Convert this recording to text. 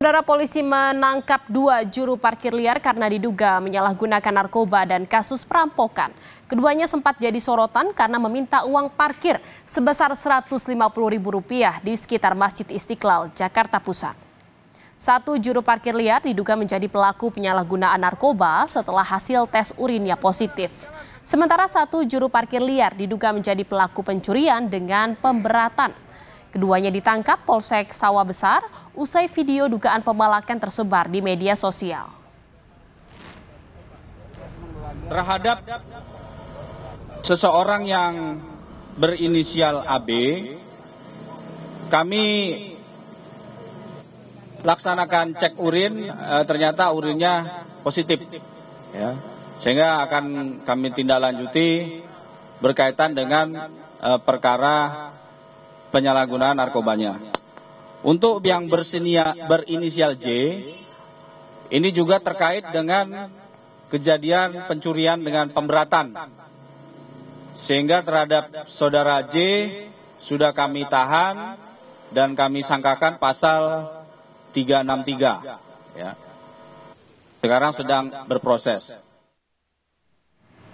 Saudara polisi menangkap dua juru parkir liar karena diduga menyalahgunakan narkoba dan kasus perampokan. Keduanya sempat jadi sorotan karena meminta uang parkir sebesar Rp150.000 di sekitar Masjid Istiqlal, Jakarta Pusat. Satu juru parkir liar diduga menjadi pelaku penyalahgunaan narkoba setelah hasil tes urinnya positif. Sementara satu juru parkir liar diduga menjadi pelaku pencurian dengan pemberatan. Keduanya ditangkap Polsek Sawah Besar usai video dugaan pemalakan tersebar di media sosial. Terhadap seseorang yang berinisial AB, kami laksanakan cek urin, eh, ternyata urinnya positif. Ya, sehingga akan kami tindak lanjuti berkaitan dengan eh, perkara penyalahgunaan narkobanya. Untuk yang bersinia, berinisial J, ini juga terkait dengan kejadian pencurian dengan pemberatan. Sehingga terhadap saudara J sudah kami tahan dan kami sangkakan pasal 363. Ya. Sekarang sedang berproses.